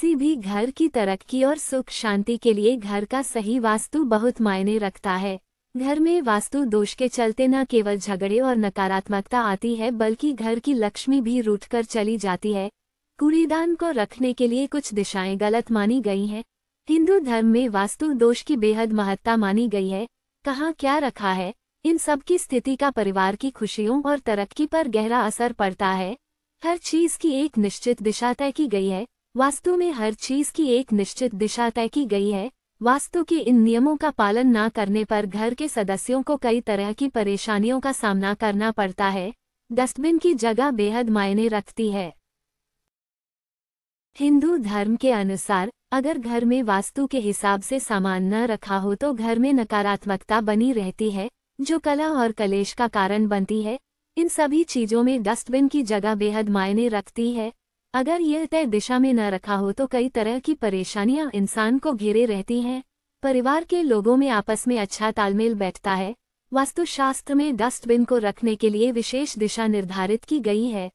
किसी भी घर की तरक्की और सुख शांति के लिए घर का सही वास्तु बहुत मायने रखता है घर में वास्तु दोष के चलते न केवल झगड़े और नकारात्मकता आती है बल्कि घर की लक्ष्मी भी रूठकर चली जाती है कूड़ेदान को रखने के लिए कुछ दिशाएं गलत मानी गई हैं हिंदू धर्म में वास्तु दोष की बेहद महत्ता मानी गई है कहाँ क्या रखा है इन सब की स्थिति का परिवार की खुशियों और तरक्की पर गहरा असर पड़ता है हर चीज़ की एक निश्चित दिशा तय की गई है वास्तु में हर चीज की एक निश्चित दिशा तय की गई है वास्तु के इन नियमों का पालन न करने पर घर के सदस्यों को कई तरह की परेशानियों का सामना करना पड़ता है डस्टबिन की जगह बेहद मायने रखती है हिंदू धर्म के अनुसार अगर घर में वास्तु के हिसाब से सामान न रखा हो तो घर में नकारात्मकता बनी रहती है जो कला और कलेश का कारण बनती है इन सभी चीज़ों में डस्टबिन की जगह बेहद मायने रखती है अगर यह तय दिशा में न रखा हो तो कई तरह की परेशानियां इंसान को घेरे रहती हैं परिवार के लोगों में आपस में अच्छा तालमेल बैठता है वास्तुशास्त्र में डस्टबिन को रखने के लिए विशेष दिशा निर्धारित की गई है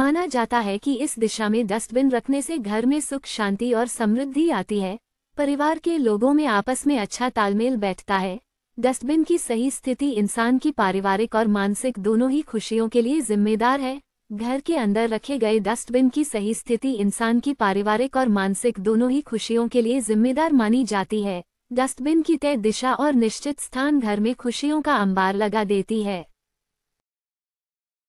माना जाता है कि इस दिशा में डस्टबिन रखने से घर में सुख शांति और समृद्धि आती है परिवार के लोगों में आपस में अच्छा तालमेल बैठता है डस्टबिन की सही स्थिति इंसान की पारिवारिक और मानसिक दोनों ही खुशियों के लिए जिम्मेदार है घर के अंदर रखे गए डस्टबिन की सही स्थिति इंसान की पारिवारिक और मानसिक दोनों ही खुशियों के लिए जिम्मेदार मानी जाती है डस्टबिन की तय दिशा और निश्चित स्थान घर में खुशियों का अंबार लगा देती है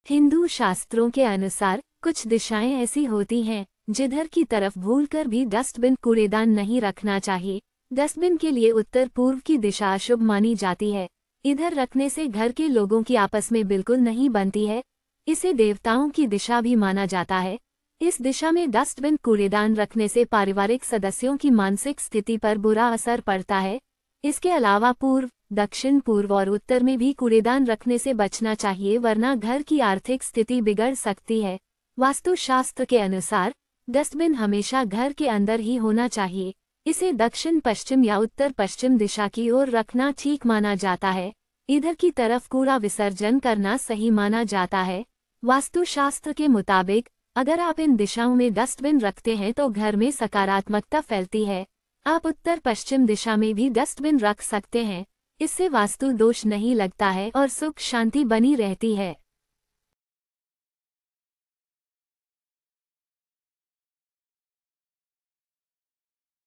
हिंदू शास्त्रों के अनुसार कुछ दिशाएं ऐसी होती हैं जिधर की तरफ भूलकर भी डस्टबिन कूड़ेदान नहीं रखना चाहिए डस्टबिन के लिए उत्तर पूर्व की दिशा शुभ मानी जाती है इधर रखने से घर के लोगों की आपस में बिल्कुल नहीं बनती है इसे देवताओं की दिशा भी माना जाता है इस दिशा में डस्टबिन कूड़ेदान रखने से पारिवारिक सदस्यों की मानसिक स्थिति पर बुरा असर पड़ता है इसके अलावा पूर्व दक्षिण पूर्व और उत्तर में भी कूड़ेदान रखने से बचना चाहिए वरना घर की आर्थिक स्थिति बिगड़ सकती है वास्तुशास्त्र के अनुसार डस्टबिन हमेशा घर के अंदर ही होना चाहिए इसे दक्षिण पश्चिम या उत्तर पश्चिम दिशा की ओर रखना ठीक माना जाता है इधर की तरफ कूड़ा विसर्जन करना सही माना जाता है वास्तुशास्त्र के मुताबिक अगर आप इन दिशाओं में डस्टबिन रखते हैं तो घर में सकारात्मकता फैलती है आप उत्तर पश्चिम दिशा में भी डस्टबिन रख सकते हैं इससे वास्तु दोष नहीं लगता है और सुख शांति बनी रहती है